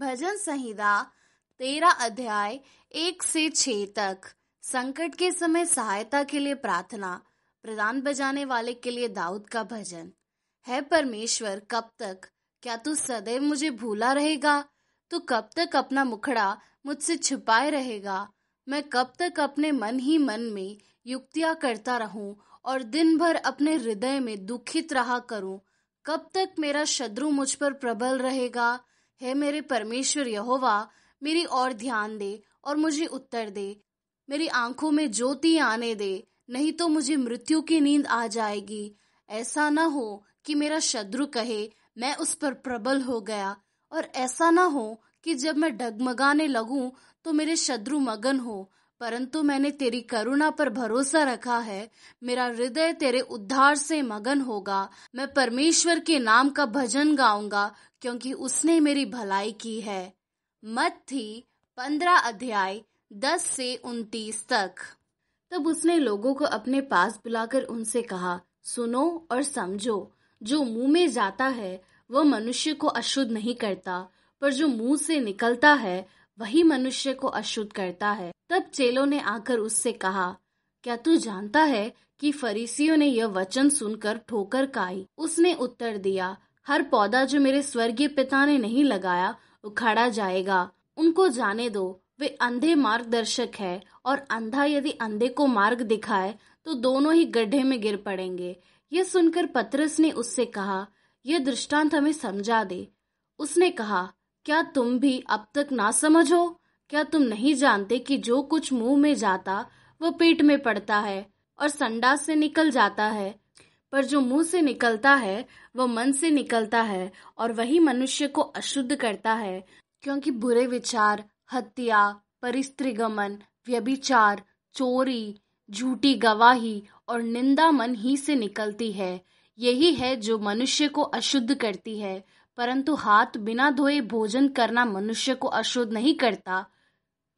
भजन संहिता तेरा अध्याय एक से छ तक संकट के समय सहायता के लिए प्रार्थना प्रदान बजाने वाले के लिए दाऊद का भजन है परमेश्वर कब तक क्या तू सदैव मुझे भूला रहेगा तू कब तक अपना मुखड़ा मुझसे छिपाए रहेगा मैं कब तक अपने मन ही मन में युक्तियां करता रहूं और दिन भर अपने हृदय में दुखित रहा करूं कब तक मेरा शत्रु मुझ पर प्रबल रहेगा हे मेरे परमेश्वर यहोवा मेरी और ध्यान दे और मुझे उत्तर दे मेरी आंखों में ज्योति आने दे नहीं तो मुझे मृत्यु की नींद आ जाएगी ऐसा न हो कि मेरा शत्रु कहे मैं उस पर प्रबल हो गया और ऐसा न हो कि जब मैं डगमगाने लगूं तो मेरे शत्रु मगन हो परंतु मैंने तेरी करुणा पर भरोसा रखा है मेरा हृदय तेरे उद्धार से मगन होगा मैं परमेश्वर के नाम का भजन गाऊंगा क्योंकि उसने मेरी भलाई की है मत थी पंद्रह अध्याय दस से उनतीस तक तब उसने लोगों को अपने पास बुलाकर उनसे कहा सुनो और समझो जो मुंह में जाता है वह मनुष्य को अशुद्ध नहीं करता पर जो मुंह से निकलता है वही मनुष्य को अशुद्ध करता है तब चेलों ने आकर उससे कहा क्या तू जानता है कि फरीसियों ने यह वचन सुनकर ठोकर खाई उसने उत्तर दिया हर पौधा जो मेरे स्वर्गीय पिता ने नहीं लगाया उखाड़ा जाएगा उनको जाने दो वे अंधे मार्गदर्शक है और अंधा यदि अंधे को मार्ग दिखाए तो दोनों ही गड्ढे में गिर पड़ेंगे यह सुनकर पत्रस ने उससे कहा यह दृष्टांत हमें समझा दे उसने कहा क्या तुम भी अब तक ना समझो क्या तुम नहीं जानते कि जो कुछ मुंह में जाता वह पेट में पड़ता है और संडास से निकल जाता है पर जो मुंह से निकलता है वह मन से निकलता है और वही मनुष्य को अशुद्ध करता है क्योंकि बुरे विचार हत्या परिस्त्रिगमन व्यभिचार चोरी झूठी गवाही और निंदा मन ही से निकलती है यही है जो मनुष्य को अशुद्ध करती है परंतु हाथ बिना धोए भोजन करना मनुष्य को अशुद्ध नहीं करता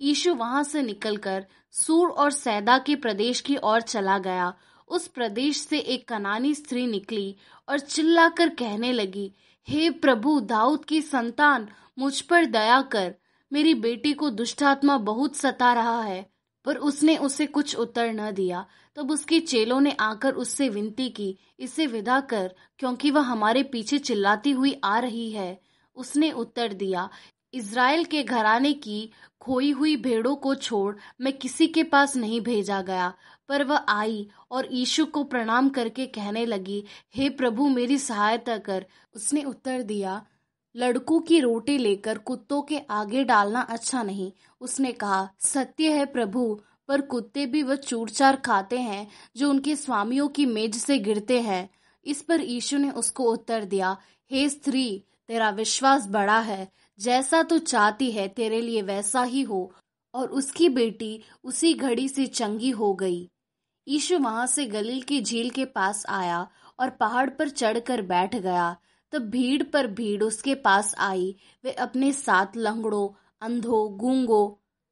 यीशु वहां से निकलकर सूर और सैदा के प्रदेश की ओर चला गया उस प्रदेश से एक कनानी स्त्री निकली और चिल्लाकर कहने लगी हे प्रभु दाऊद की संतान मुझ पर दया कर मेरी बेटी को दुष्टात्मा बहुत सता रहा है पर उसने उसे कुछ उत्तर न दिया तब उसके चेलों ने आकर उससे विनती की इसे विदा कर क्योंकि वह हमारे पीछे चिल्लाती हुई आ रही है उसने उत्तर दिया इसराइल के घराने की खोई हुई भेड़ों को छोड़ मैं किसी के पास नहीं भेजा गया पर वह आई और यीशु को प्रणाम करके कहने लगी हे प्रभु मेरी सहायता कर उसने उत्तर दिया लड़कों की रोटी लेकर कुत्तों के आगे डालना अच्छा नहीं उसने कहा सत्य है प्रभु पर कुत्ते भी वह चूड़चार खाते हैं जो उनके स्वामियों की मेज से गिरते हैं इस पर यीशु ने उसको उत्तर दिया हे स्त्री तेरा विश्वास बड़ा है जैसा तू चाहती है तेरे लिए वैसा ही हो और उसकी बेटी उसी घड़ी से चंगी हो गई यीशु वहां से गलील की झील के पास आया और पहाड़ पर चढ़कर बैठ गया तब भीड़ पर भीड़ उसके पास आई वे अपने साथ लंगड़ो अंधो गूंगो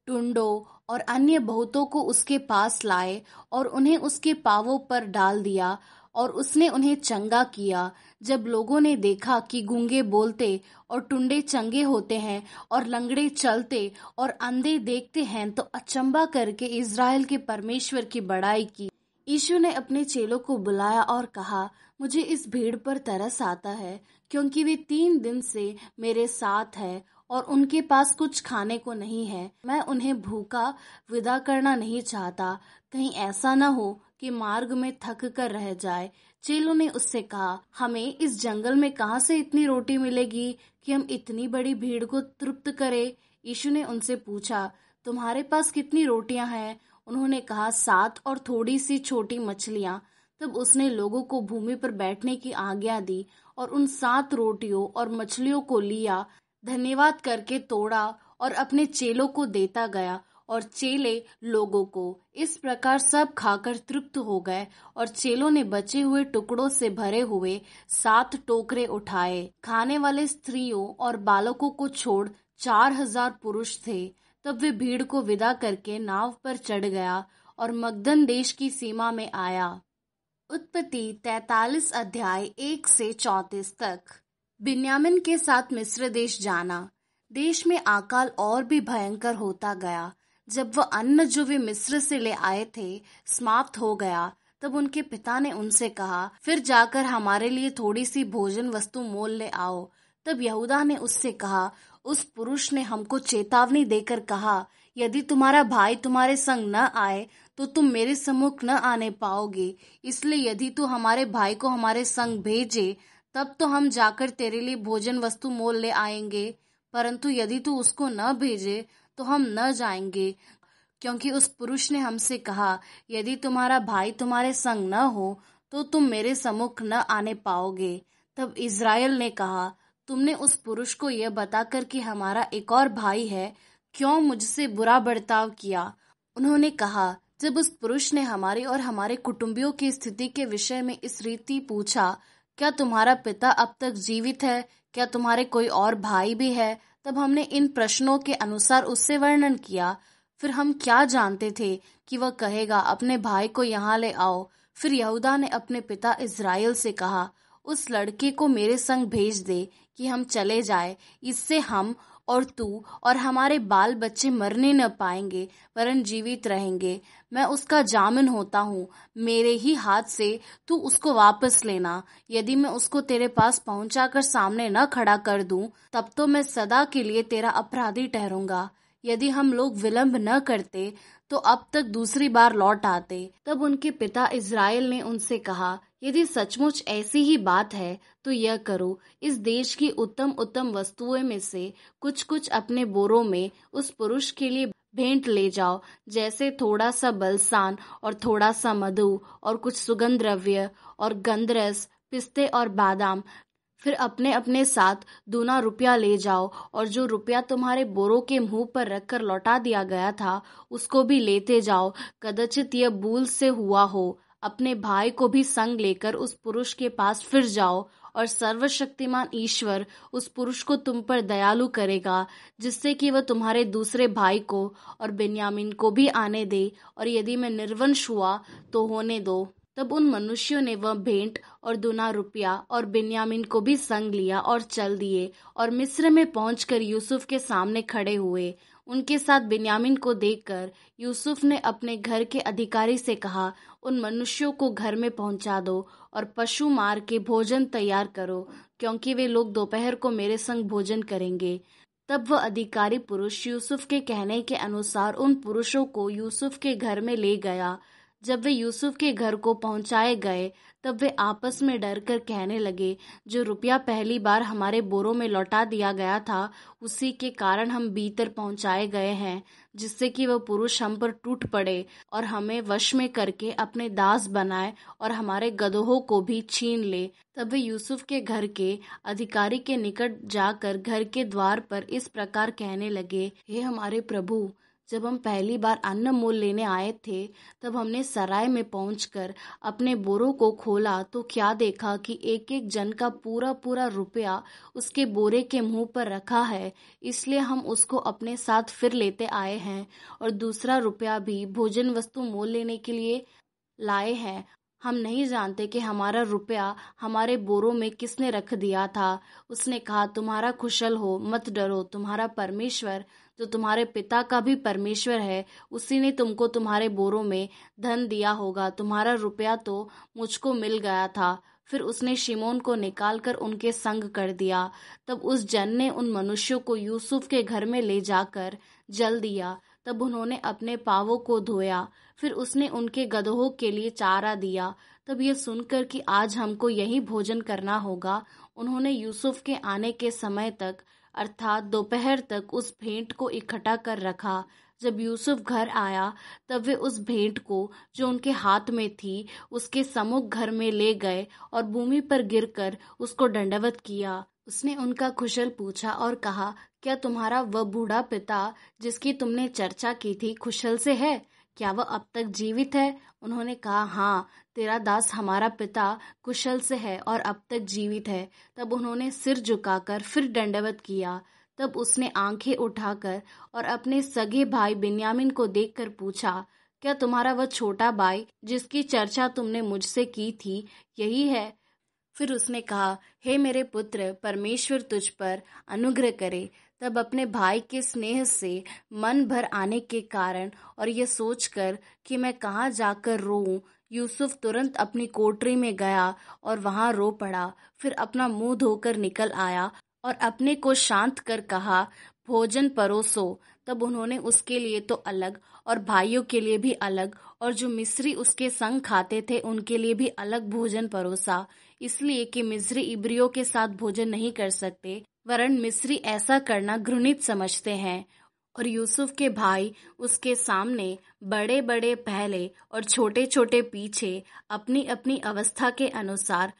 टुंडो और अन्य बहुतों को उसके पास लाए और उन्हें उसके पावों पर डाल दिया और उसने उन्हें चंगा किया जब लोगों ने देखा कि गूंगे बोलते और टुंडे चंगे होते हैं और लंगड़े चलते और अंधे देखते हैं तो अचंबा करके इसराइल के परमेश्वर की बड़ाई की यीशु ने अपने चेलों को बुलाया और कहा मुझे इस भीड़ पर तरस आता है क्योंकि वे तीन दिन से मेरे साथ है और उनके पास कुछ खाने को नहीं है मैं उन्हें भूखा विदा करना नहीं चाहता कहीं ऐसा न हो कि मार्ग में थक कर रह जाए चेलो ने उससे कहा हमें इस जंगल में कहा से इतनी रोटी मिलेगी कि हम इतनी बड़ी भीड़ को तृप्त करें यीशु ने उनसे पूछा तुम्हारे पास कितनी रोटियां हैं उन्होंने कहा सात और थोड़ी सी छोटी मछलियां तब उसने लोगों को भूमि पर बैठने की आज्ञा दी और उन सात रोटियों और मछलियों को लिया धन्यवाद करके तोड़ा और अपने चेलों को देता गया और चेले लोगों को इस प्रकार सब खाकर तृप्त हो गए और चेलों ने बचे हुए टुकड़ों से भरे हुए सात टोकरे उठाए खाने वाले स्त्रियों और बालकों को छोड़ चार हजार पुरुष थे तब वे भीड़ को विदा करके नाव पर चढ़ गया और मगधन देश की सीमा में आया उत्पत्ति तैतालीस अध्याय एक से चौतीस तक बिन्यामिन के साथ मिस्र देश जाना देश में आकाल और भी भयंकर होता गया जब वह अन्न जो वे मिस्र से ले आए थे समाप्त हो गया तब उनके पिता ने उनसे कहा फिर जाकर हमारे लिए थोड़ी सी भोजन वस्तु मोल ले आओ तब यहूदा ने उससे कहा उस पुरुष ने हमको चेतावनी देकर कहा यदि तुम्हारा भाई तुम्हारे संग न आए तो तुम मेरे सम्मुख न आने पाओगे इसलिए यदि तू हमारे भाई को हमारे संग भेजे तब तो हम जाकर तेरे लिए भोजन वस्तु मोल ले आएंगे परंतु यदि तू उसको न भेजे तो हम न जाएंगे क्योंकि उस पुरुष ने हमसे कहा यदि तुम्हारा भाई तुम्हारे संग न हो तो तुम मेरे सम्मुख न आने पाओगे तब इज़राइल ने कहा तुमने उस पुरुष को यह बताकर कि हमारा एक और भाई है क्यों मुझसे बुरा बर्ताव किया उन्होंने कहा जब उस पुरुष ने हमारे और हमारे कुटुंबियों की स्थिति के विषय में इस रीति पूछा क्या तुम्हारा पिता अब तक जीवित है क्या तुम्हारे कोई और भाई भी है तब हमने इन प्रश्नों के अनुसार उससे वर्णन किया फिर हम क्या जानते थे कि वह कहेगा अपने भाई को यहाँ ले आओ फिर यहूदा ने अपने पिता इसराइल से कहा उस लड़के को मेरे संग भेज दे कि हम चले जाए इससे हम और तू और हमारे बाल बच्चे मरने न पाएंगे वरन जीवित रहेंगे मैं उसका जामिन होता हूँ मेरे ही हाथ से तू उसको वापस लेना यदि मैं उसको तेरे पास कर सामने न खड़ा कर दूं तब तो मैं सदा के लिए तेरा अपराधी ठहरूंगा यदि हम लोग विलंब न करते तो अब तक दूसरी बार लौट आते तब उनके पिता इसराइल ने उनसे कहा यदि सचमुच ऐसी ही बात है तो यह करो इस देश की उत्तम उत्तम वस्तुओं में से कुछ कुछ अपने बोरों में उस पुरुष के लिए भेंट ले जाओ जैसे थोड़ा सा बलसान और थोड़ा सा मधु और कुछ सुगंध द्रव्य और गंधरस पिस्ते और बादाम फिर अपने अपने साथ दूना रुपया ले जाओ और जो रुपया तुम्हारे बोरों के मुंह पर रखकर लौटा दिया गया था उसको भी लेते जाओ कदाचित यह भूल से हुआ हो अपने भाई को भी संग लेकर उस पुरुष के पास फिर जाओ और सर्वशक्तिमान ईश्वर उस पुरुष को तुम पर दयालु करेगा जिससे कि वह तुम्हारे दूसरे भाई को और बेन्यामीन को भी आने दे और यदि मैं निर्वंश हुआ तो होने दो तब उन मनुष्यों ने वह भेंट और दुना रुपया और बिन्यामिन को भी संग लिया और चल दिए और मिस्र में पहुंचकर यूसुफ के सामने खड़े हुए उनके साथ बेनियामिन को देखकर यूसुफ ने अपने घर के अधिकारी से कहा उन मनुष्यों को घर में पहुंचा दो और पशु मार के भोजन तैयार करो क्योंकि वे लोग दोपहर को मेरे संग भोजन करेंगे तब वह अधिकारी पुरुष यूसुफ के कहने के अनुसार उन पुरुषों को यूसुफ के घर में ले गया जब वे यूसुफ के घर को पहुंचाए गए तब वे आपस में डर कर कहने लगे जो रुपया पहली बार हमारे बोरों में लौटा दिया गया था उसी के कारण हम भीतर पहुंचाए गए हैं जिससे कि वह पुरुष हम पर टूट पड़े और हमें वश में करके अपने दास बनाए और हमारे गदोहों को भी छीन ले तब वे यूसुफ के घर के अधिकारी के निकट जाकर घर के द्वार पर इस प्रकार कहने लगे हे हमारे प्रभु जब हम पहली बार अन्न मोल लेने आए थे तब हमने सराय में पहुंचकर अपने बोरों को खोला तो क्या देखा कि एक एक जन का पूरा पूरा रुपया उसके बोरे के मुंह पर रखा है इसलिए हम उसको अपने साथ फिर लेते आए हैं और दूसरा रुपया भी भोजन वस्तु मोल लेने के लिए लाए हैं हम नहीं जानते कि हमारा रुपया हमारे बोरों में किसने रख दिया था उसने कहा तुम्हारा कुशल हो मत डरो तुम्हारा परमेश्वर जो तुम्हारे पिता का भी परमेश्वर है उसी ने तुमको तुम्हारे बोरों में धन दिया होगा तुम्हारा रुपया तो मुझको मिल गया था फिर उसने शिमोन को निकालकर उनके संग कर दिया तब उस जन ने उन मनुष्यों को यूसुफ के घर में ले जाकर जल दिया तब उन्होंने अपने पावों को धोया फिर उसने उनके गधों के लिए चारा दिया तब ये सुनकर कि आज हमको यही भोजन करना होगा उन्होंने यूसुफ के आने के समय तक अर्थात दोपहर तक उस भेंट को इकट्ठा कर रखा जब यूसुफ घर आया तब वे उस भेंट को जो उनके हाथ में थी उसके समुख घर में ले गए और भूमि पर गिरकर उसको दंडवत किया उसने उनका कुशल पूछा और कहा क्या तुम्हारा वह बूढ़ा पिता जिसकी तुमने चर्चा की थी कुशल से है क्या वह अब तक जीवित है उन्होंने कहा हाँ तेरा दास हमारा पिता कुशल से है और अब तक जीवित है तब उन्होंने सिर झुकाकर फिर दंडवत किया तब उसने आंखें उठाकर और अपने सगे भाई बिन्यामिन को देखकर पूछा क्या तुम्हारा वह छोटा भाई जिसकी चर्चा तुमने मुझसे की थी यही है फिर उसने कहा हे मेरे पुत्र परमेश्वर तुझ पर अनुग्रह करे तब अपने भाई के स्नेह से मन भर आने के कारण और यह सोचकर कि मैं कहाँ जाकर रोऊं यूसुफ तुरंत अपनी कोटरी में गया और वहां रो पड़ा फिर अपना मुंह धोकर निकल आया और अपने को शांत कर कहा भोजन परोसो तब उन्होंने उसके लिए तो अलग और भाइयों के लिए भी अलग और जो मिस्री उसके संग खाते थे उनके लिए भी अलग भोजन परोसा इसलिए कि मिस्री इब्रियों के साथ भोजन नहीं कर सकते वरन मिस्री ऐसा करना घृणित समझते हैं और यूसुफ के भाई उसके सामने बड़े बड़े पहले और छोटे छोटे पीछे अपनी अपनी अवस्था के अनुसार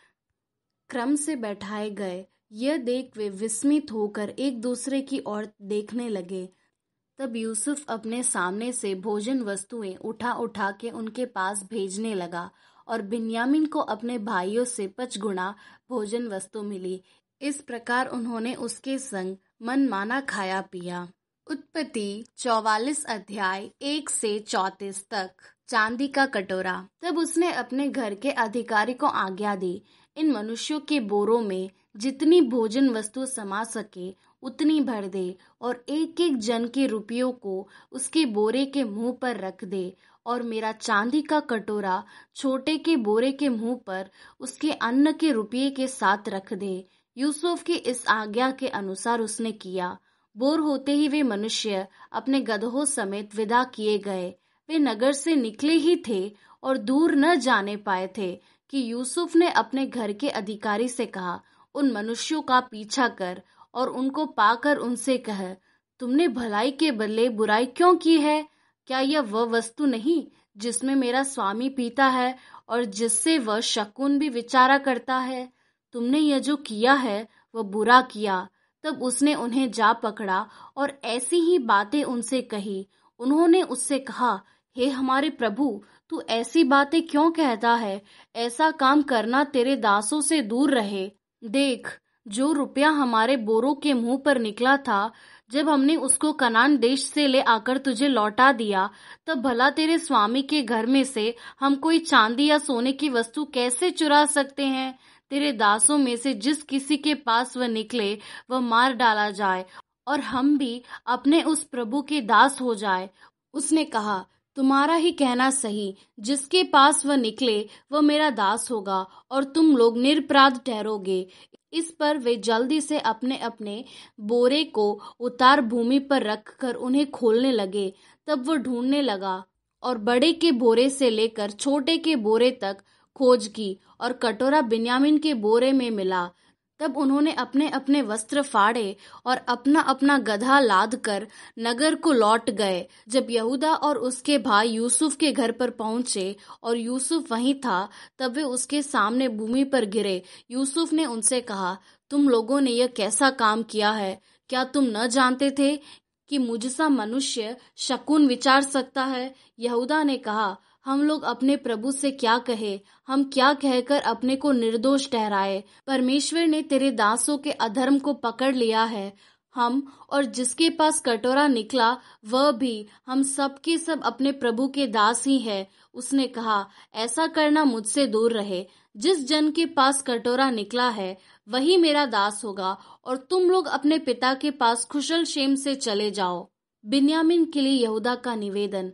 क्रम से बैठाए गए यह देख वे विस्मित होकर एक दूसरे की ओर देखने लगे तब यूसुफ अपने सामने से भोजन वस्तुएं उठा उठा के उनके पास भेजने लगा और बिन्यामिन को अपने भाइयों से पच गुणा भोजन वस्तु मिली इस प्रकार उन्होंने उसके संग मनमाना खाया पिया उत्पत्ति चौवालिस अध्याय एक से चौतीस तक चांदी का कटोरा तब उसने अपने घर के अधिकारी को आज्ञा दी इन मनुष्यों के बोरों में जितनी भोजन वस्तु समा सके उतनी भर दे और एक एक जन के रुपयों को उसके बोरे के मुंह पर रख दे और मेरा चांदी का कटोरा छोटे के बोरे के मुंह पर उसके अन्न के रुपये के साथ रख दे यूसुफ की इस आज्ञा के अनुसार उसने किया बोर होते ही वे मनुष्य अपने गधों समेत विदा किए गए वे नगर से निकले ही थे और दूर न जाने पाए थे कि यूसुफ ने अपने घर के अधिकारी से कहा उन मनुष्यों का पीछा कर और उनको पाकर उनसे कह तुमने भलाई के बदले बुराई क्यों की है क्या यह वह वस्तु नहीं जिसमें मेरा स्वामी पीता है और जिससे वह शकुन भी विचारा करता है तुमने यह जो किया है वह बुरा किया तब उसने उन्हें जा पकड़ा और ऐसी ही बातें उनसे कही उन्होंने उससे कहा हे हमारे प्रभु तू ऐसी बातें क्यों कहता है ऐसा काम करना तेरे दासों से दूर रहे देख जो रुपया हमारे बोरों के मुंह पर निकला था जब हमने उसको कनान देश से ले आकर तुझे लौटा दिया तब भला तेरे स्वामी के घर में से हम कोई चांदी या सोने की वस्तु कैसे चुरा सकते हैं तेरे दासों में से जिस किसी के पास वह निकले वह मार डाला जाए और हम भी अपने उस प्रभु के दास हो जाए उसने कहा तुम्हारा ही कहना सही जिसके पास वह निकले वह मेरा दास होगा और तुम लोग निरपराध ठहरोगे इस पर वे जल्दी से अपने अपने बोरे को उतार भूमि पर रख कर उन्हें खोलने लगे तब वह ढूंढने लगा और बड़े के बोरे से लेकर छोटे के बोरे तक खोज की और कटोरा बिन्यामिन के बोरे में मिला तब उन्होंने अपने अपने वस्त्र फाड़े और अपना अपना गधा लाद कर नगर को लौट गए जब यहूदा और उसके भाई यूसुफ के घर पर पहुंचे और यूसुफ वहीं था तब वे उसके सामने भूमि पर गिरे यूसुफ ने उनसे कहा तुम लोगों ने यह कैसा काम किया है क्या तुम न जानते थे कि मुझसा मनुष्य शकुन विचार सकता है यहूदा ने कहा हम लोग अपने प्रभु से क्या कहे हम क्या कहकर अपने को निर्दोष ठहराए परमेश्वर ने तेरे दासों के अधर्म को पकड़ लिया है हम और जिसके पास कटोरा निकला वह भी हम सब के सब अपने प्रभु के दास ही है उसने कहा ऐसा करना मुझसे दूर रहे जिस जन के पास कटोरा निकला है वही मेरा दास होगा और तुम लोग अपने पिता के पास खुशल क्षेम से चले जाओ बिन्यामिन के लिए यहूदा का निवेदन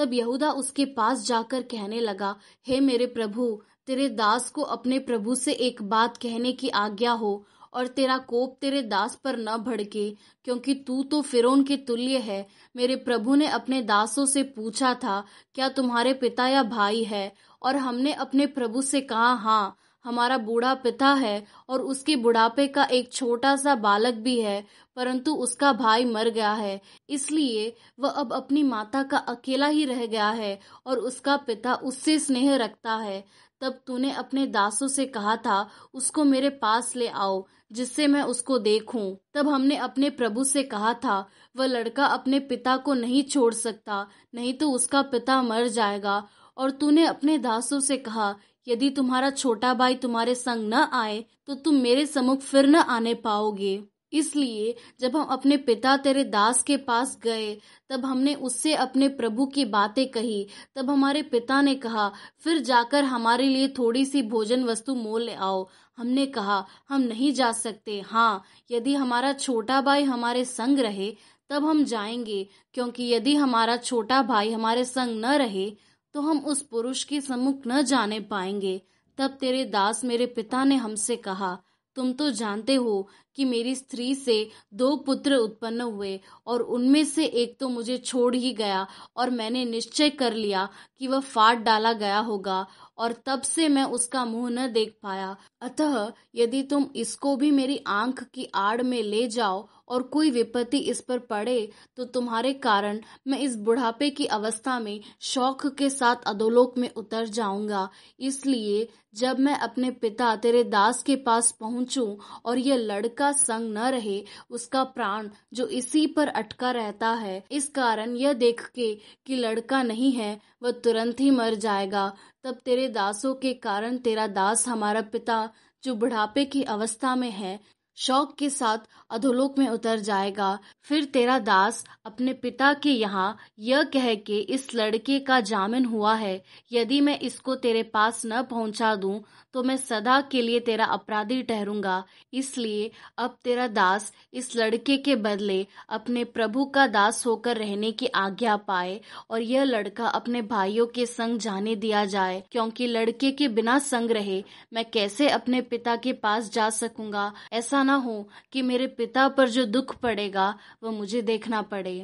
तब यहूदा उसके पास जाकर कहने लगा हे hey, मेरे प्रभु तेरे दास को अपने प्रभु से एक बात कहने की आज्ञा हो और तेरा कोप तेरे दास पर न भड़के क्योंकि तू तो फिरोन के तुल्य है मेरे प्रभु ने अपने दासों से पूछा था क्या तुम्हारे पिता या भाई है और हमने अपने प्रभु से कहा हाँ हमारा बूढ़ा पिता है और उसके बुढ़ापे का एक छोटा सा बालक भी है परंतु उसका भाई मर गया है इसलिए वह अब अपनी माता का अकेला ही रह गया है और उसका पिता उससे स्नेह रखता है तब तूने अपने दासों से कहा था उसको मेरे पास ले आओ जिससे मैं उसको देखूं। तब हमने अपने प्रभु से कहा था वह लड़का अपने पिता को नहीं छोड़ सकता नहीं तो उसका पिता मर जाएगा और तूने अपने दासों से कहा यदि तुम्हारा छोटा भाई तुम्हारे संग न आए तो तुम मेरे समुख फिर न आने पाओगे इसलिए जब हम अपने पिता तेरे दास के पास गए तब हमने उससे अपने प्रभु की बातें कही तब हमारे पिता ने कहा फिर जाकर हमारे लिए थोड़ी सी भोजन वस्तु मोल ले आओ हमने कहा हम नहीं जा सकते हाँ यदि हमारा छोटा भाई हमारे संग रहे तब हम जाएंगे क्योंकि यदि हमारा छोटा भाई हमारे संग न रहे तो हम उस पुरुष के सम्मुख न जाने पाएंगे तब तेरे दास मेरे पिता ने हमसे कहा तुम तो जानते हो कि मेरी स्त्री से दो पुत्र उत्पन्न हुए और उनमें से एक तो मुझे छोड़ ही गया और मैंने निश्चय कर लिया कि वह फाट डाला गया होगा और तब से मैं उसका मुंह न देख पाया अतः यदि तुम इसको भी मेरी आंख की आड़ में ले जाओ और कोई विपत्ति इस पर पड़े तो तुम्हारे कारण मैं इस बुढ़ापे की अवस्था में शौक के साथ अधोलोक में उतर जाऊंगा इसलिए जब मैं अपने पिता तेरे दास के पास पहुंचूं और यह लड़का संग न रहे उसका प्राण जो इसी पर अटका रहता है इस कारण यह देख के कि लड़का नहीं है वह तुरंत ही मर जाएगा तब तेरे दासों के कारण तेरा दास हमारा पिता जो बुढ़ापे की अवस्था में है शौक के साथ अधोलोक में उतर जाएगा फिर तेरा दास अपने पिता के यहाँ यह कह के इस लड़के का जामिन हुआ है यदि मैं इसको तेरे पास न पहुँचा दूँ तो मैं सदा के लिए तेरा अपराधी ठहरूंगा इसलिए अब तेरा दास इस लड़के के बदले अपने प्रभु का दास होकर रहने की आज्ञा पाए और यह लड़का अपने भाइयों के संग जाने दिया जाए क्योंकि लड़के के बिना संग रहे मैं कैसे अपने पिता के पास जा सकूंगा ऐसा ना हो कि मेरे पिता पर जो दुख पड़ेगा वह मुझे देखना पड़े